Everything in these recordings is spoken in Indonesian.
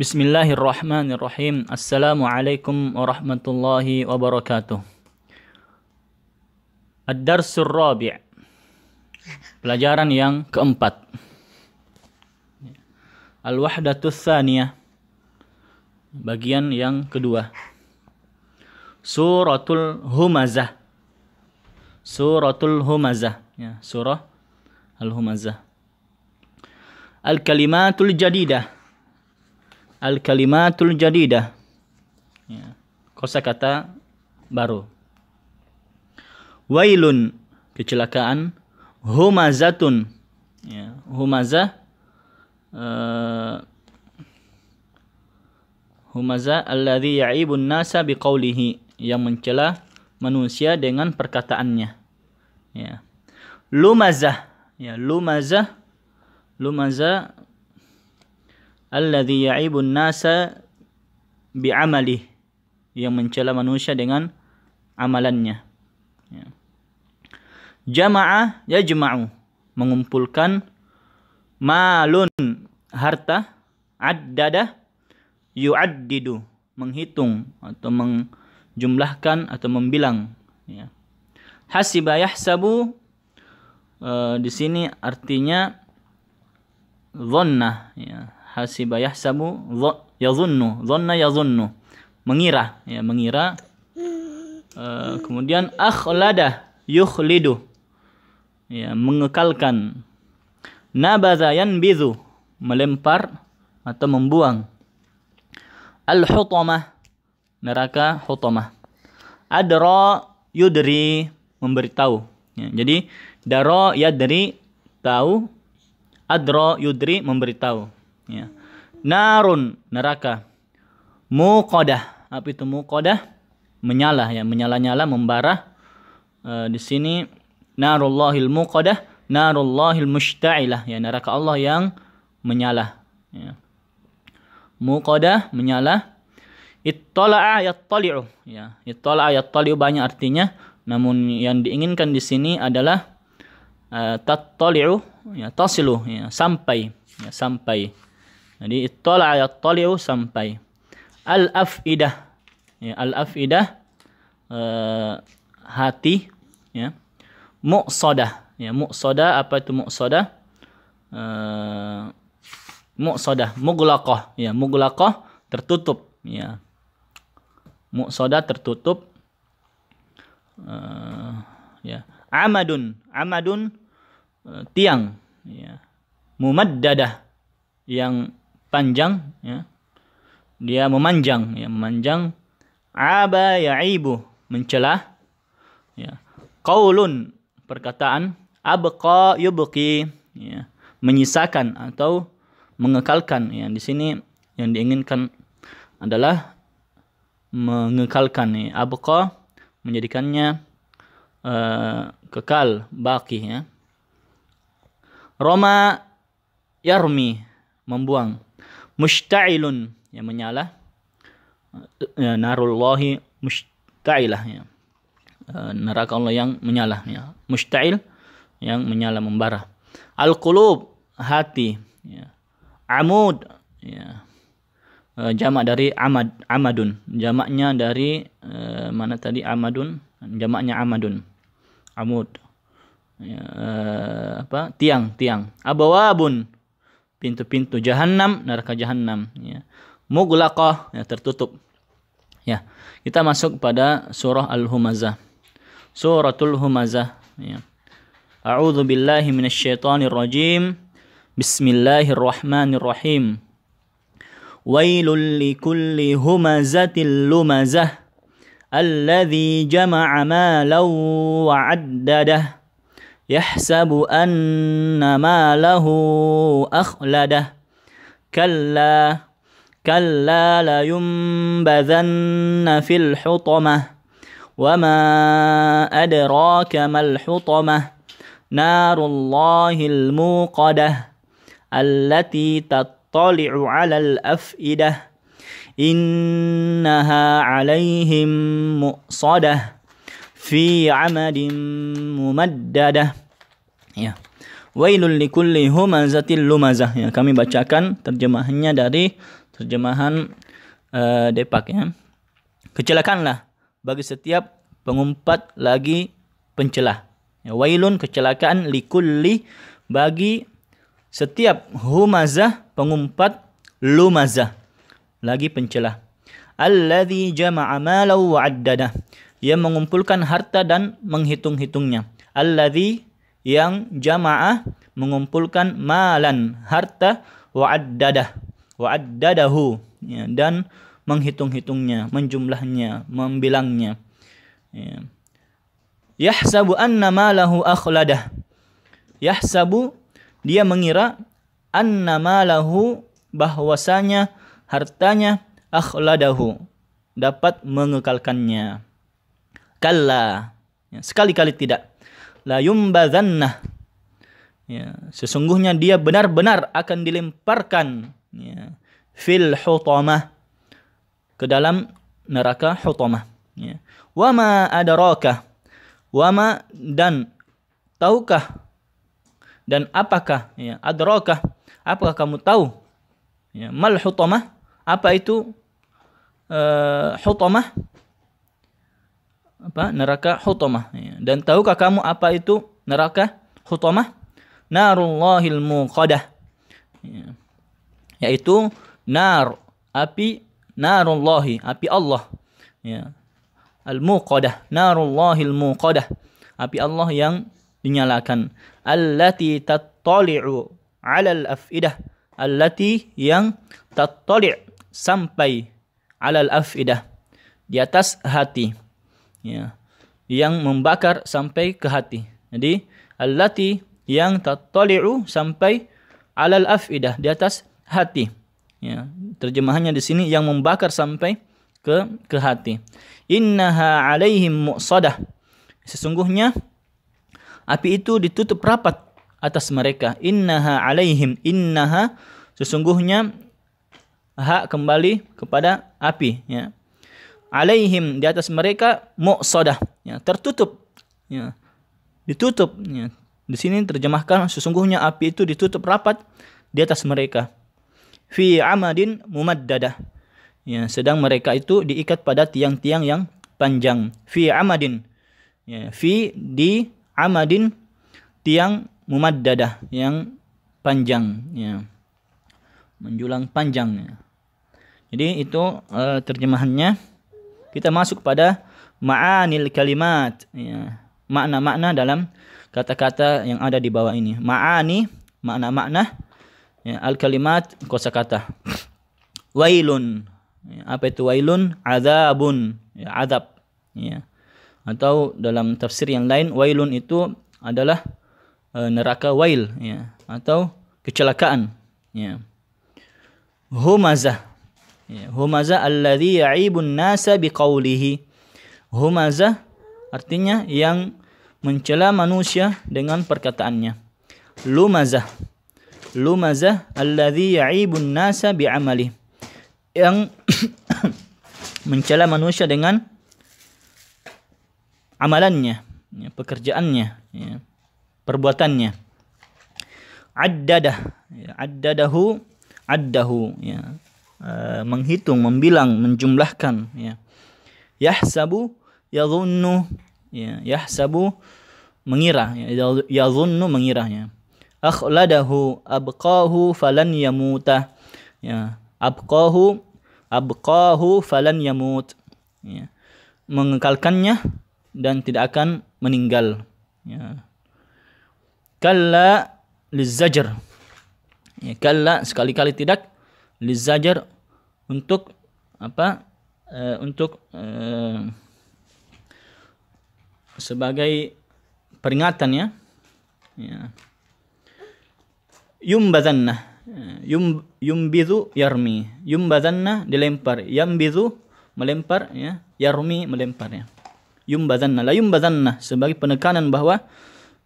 Bismillahirrahmanirrahim. Assalamualaikum warahmatullahi wabarakatuh. ad darsur Rabi' Pelajaran yang keempat. Al-Wahdatus tsaniyah. Bagian yang kedua. Suratul Humazah. Suratul Humazah. Ya, surah Al-Humazah. Al-Kalimatul Jadidah al-kalimatul jadidah. Ya, kosakata baru. Wailun kecelakaan, humazatun. Ya, humazah uh, eh, humazah alladhi ya'ibun nasa biqaulihi yang mencela manusia dengan perkataannya. Ya. Lumazah, ya lumazah, lumazah alladhi ya'ibun nasa bi'amalih yang mencela manusia dengan amalannya. Ya. Jama'ah yajma'u mengumpulkan malun harta addadah yu'addidu menghitung atau menjumlahkan atau membilang ya. Hasiba yahsabu e, di sini artinya dhonna ya hasiba yahsabu yazunnu dhanna yazunnu mengira ya mengira uh, kemudian akhlada yukhlidu ya mengekalkan nabadha yanbidhu melempar atau membuang al-hutamah neraka hutamah adra yudri memberitahu ya, jadi daro yadri tahu adra yudri memberitahu ya. narun neraka muqadah apa itu muqadah menyala ya menyala-nyala membara e, di sini narullahil muqadah narullahil mushta'ilah ya neraka Allah yang menyala ya. muqadah menyala ittala'a yattali'u ya ittala'a yattali'u banyak artinya namun yang diinginkan di sini adalah uh, tattali'u ya tasilu ya sampai ya sampai jadi ittala yattali'u sampai. Al-afidah. Ya, al-afidah uh, hati ya. soda Ya, soda apa itu muqsadah? soda eh, muqsadah, muglaqah. Ya, muglaqah tertutup ya. soda tertutup. Uh, ya. Amadun, amadun uh, tiang ya. Mumaddadah yang panjang ya. Dia memanjang ya, memanjang aba ya'ibu mencela ya. Qaulun perkataan abqa yubqi ya, menyisakan atau mengekalkan ya. Di sini yang diinginkan adalah mengekalkan ya. Abqa menjadikannya uh, kekal baki ya. Roma yarmi membuang. Musta'ilun yang menyala. Eh, ya, narullahi musta'ilah ya. Eh, neraka Allah yang menyala ya. Musta'il yang menyala membara. Al-qulub hati ya. Amud ya. Eh, jamak dari amad amadun jamaknya dari eh, mana tadi amadun jamaknya amadun amud ya, eh, apa tiang tiang abawabun pintu-pintu jahanam neraka jahanam ya mughlaqah ya tertutup ya kita masuk pada surah al-humazah suratul humazah ya a'udzu billahi minasyaitonir rajim bismillahirrahmanirrahim wailul likulli humazatil lumazah alladzi jama'a ma wa wa'addadah يحسب أن ماله أخلده كلا كلا لينبذن في الحطمة وما أدراك ما الحطمة نار الله الموقدة التي تطلع على الأفئدة إنها عليهم مؤصدة في عمد ممدده Ya. Wailul likulli humazatil lumazah. Ya, kami bacakan terjemahannya dari terjemahan uh, Depak ya. Kecelakaanlah bagi setiap pengumpat lagi pencelah. Ya, wailun kecelakaan likulli bagi setiap humazah pengumpat lumazah lagi pencelah. Alladhi jama'a malau wa addada. Yang mengumpulkan harta dan menghitung-hitungnya. Alladhi yang jamaah mengumpulkan malan harta wa'addadah wa'addadahu ya, dan menghitung-hitungnya, menjumlahnya, membilangnya. Ya. Yahsabu anna malahu akhladah. Yahsabu dia mengira anna malahu bahwasanya hartanya akhladahu dapat mengekalkannya. Kalla. Ya, sekali-kali tidak la yumbazannah. Ya, sesungguhnya dia benar-benar akan dilemparkan ya, fil hutamah ke dalam neraka hutamah. Ya. Wama adaraka wama dan tahukah dan apakah ya adraka apakah kamu tahu ya mal hutamah apa itu uh, eh, hutamah apa neraka hutamah iya. dan tahukah kamu apa itu neraka hutamah narullahil muqadah koda iya. yaitu nar api narullahi api Allah ya al muqadah narullahil muqadah api Allah yang dinyalakan allati tattali'u 'alal afidah allati yang tattali' sampai 'alal afidah di atas hati ya yang membakar sampai ke hati jadi allati yang tatali'u sampai alal afidah di atas hati ya terjemahannya di sini yang membakar sampai ke ke hati innaha alaihim muqsadah sesungguhnya api itu ditutup rapat atas mereka innaha alaihim innaha sesungguhnya hak kembali kepada api ya alaihim di atas mereka muqsadah ya, tertutup ya, ditutup ya. di sini terjemahkan sesungguhnya api itu ditutup rapat di atas mereka fi amadin mumaddadah ya sedang mereka itu diikat pada tiang-tiang yang panjang fi amadin ya fi di amadin tiang mumaddadah yang panjang ya menjulang panjang ya. jadi itu uh, terjemahannya kita masuk pada ma'anil kalimat. Ya. Makna-makna dalam kata-kata yang ada di bawah ini. Ma'ani, makna-makna. Ya. Al-kalimat, kosakata. Wailun. Ya. Apa itu wailun? Azabun. Ya, azab. Ya. Atau dalam tafsir yang lain, wailun itu adalah eh, neraka wail. Ya. Atau kecelakaan. Ya. Humazah Iya. Humaza alladhi ya'ibun nasa biqaulihi. humaza artinya yang mencela manusia dengan perkataannya. lumaza Lumaza alladhi ya'ibun nasa bi'amali. Yang mencela manusia dengan amalannya, ya, pekerjaannya, ya, perbuatannya. Addadah, ya, addadahu, addahu, ya. Eh, menghitung, membilang, menjumlahkan ya. ya sabu, ya, ya, sabu, mengira ya, yadhunnu mengiranya. Akhladahu abqahu falan yamuta. Ya, abqahu abqahu falan yamut. Ya. Mengekalkannya dan tidak akan meninggal. Ya. Kalla lizajr. Ya, kalla sekali-kali tidak lizajar untuk apa uh, untuk uh, sebagai peringatan ya ya yumbazanna eh, yum yumbizu yarmi yumbazanna dilempar yambizu melempar ya yarmi melempar ya yumbazanna la yumbazanna sebagai penekanan bahwa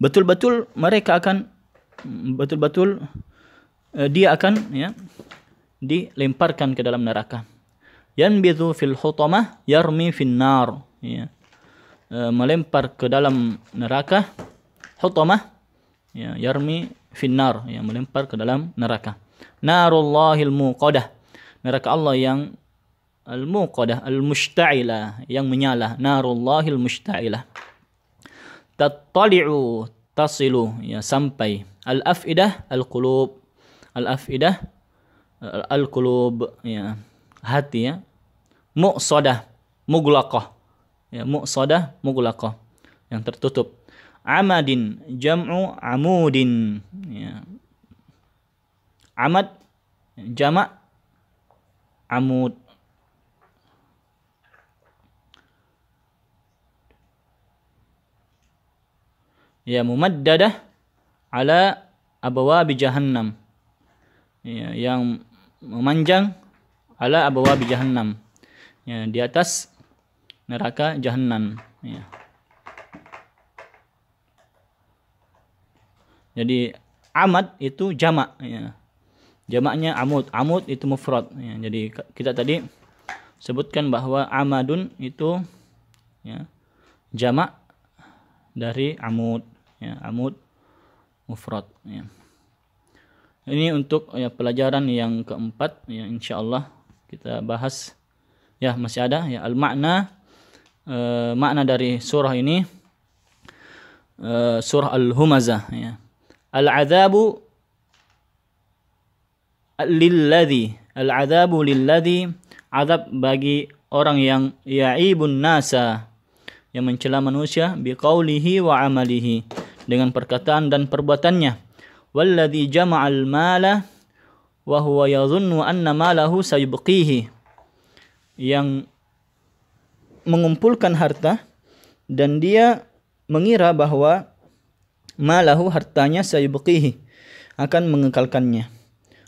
betul-betul mereka akan mm, betul-betul dia akan ya dilemparkan ke dalam neraka. Yanbidhu fil hutamah yarmi finnar Ya. E, melempar ke dalam neraka hutamah ya, yarmi fin ya, melempar ke dalam neraka. Narullahil muqadah. Neraka Allah yang al-muqadah, al-mushta'ilah, yang menyala. Narullahil musta'ila Tattali'u tasilu ya sampai al-afidah al-qulub al-afidah Eh, al-qulub ya hati ya muqsadah muglaqah ya muqsadah muglaqah yang tertutup amadin jam'u amudin ya amad jamak amud ya mumaddadah ala abwabi jahannam ya yang memanjang ala bi jahannam. Ya, di atas neraka jahannam. Ya. Jadi amad itu jamak ya. Jamaknya amud. Amud itu mufrad ya. Jadi kita tadi sebutkan bahwa amadun itu ya jamak dari amud ya, amud mufrad ya. Ini untuk ya pelajaran yang keempat ya insyaallah kita bahas ya masih ada ya al makna e, eh, makna dari surah ini e, surah al-humazah ya. Al-'adzabu lilladzi al-'adzabu lilladzi azab bagi orang yang ya'ibun nasa yang mencela manusia biqaulihi wa amalihi dengan perkataan dan perbuatannya والذي جمع المال وهو يظن أن ماله سيبقيه yang mengumpulkan harta dan dia mengira bahwa malahu hartanya sayubqihi akan mengekalkannya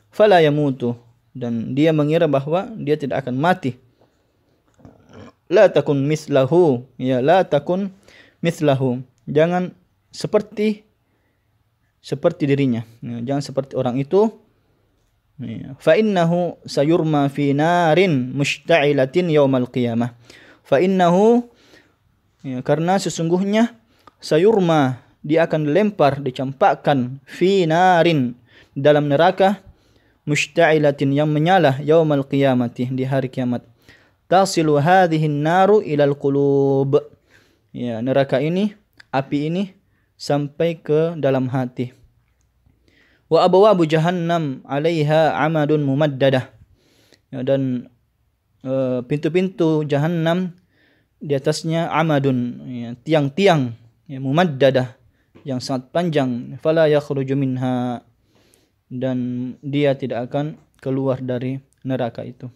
fala yamutu dan dia mengira bahwa dia tidak akan mati la takun mislahu ya la takun mislahu jangan seperti seperti dirinya. Ya, jangan seperti orang itu. Ya. Fa innahu sayurma fi narin mushta'ilatin yaumal qiyamah. Fa innahu ya, karena sesungguhnya sayurma dia akan dilempar, dicampakkan fi narin dalam neraka mushta'ilatin yang menyala yaumal qiyamati di hari kiamat. Tasilu hadhihi naru ilal qulub. Ya, neraka ini, api ini sampai ke dalam hati. Wa abwabu jahannam 'alaiha 'amadun mumaddadah. Ya, dan e, pintu-pintu e, jahannam di atasnya 'amadun, ya, tiang-tiang ya, mumaddadah yang sangat panjang. Fala yakhruju minha dan dia tidak akan keluar dari neraka itu.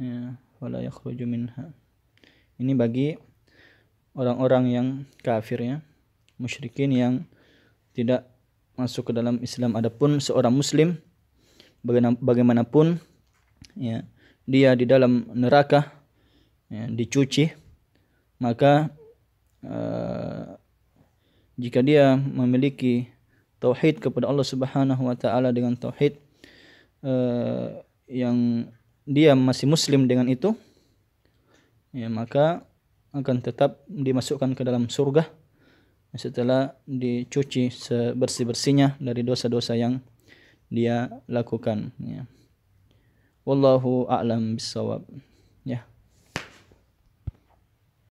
Ya, fala yakhruju minha. Ini bagi orang-orang yang kafir ya musyrikin yang tidak masuk ke dalam Islam adapun seorang muslim bagaimanapun ya dia di dalam neraka ya, dicuci maka uh, jika dia memiliki tauhid kepada Allah Subhanahu wa taala dengan tauhid uh, yang dia masih muslim dengan itu ya maka akan tetap dimasukkan ke dalam surga setelah dicuci sebersih-bersihnya dari dosa-dosa yang dia lakukan ya. Wallahu a'lam bisawab. Ya,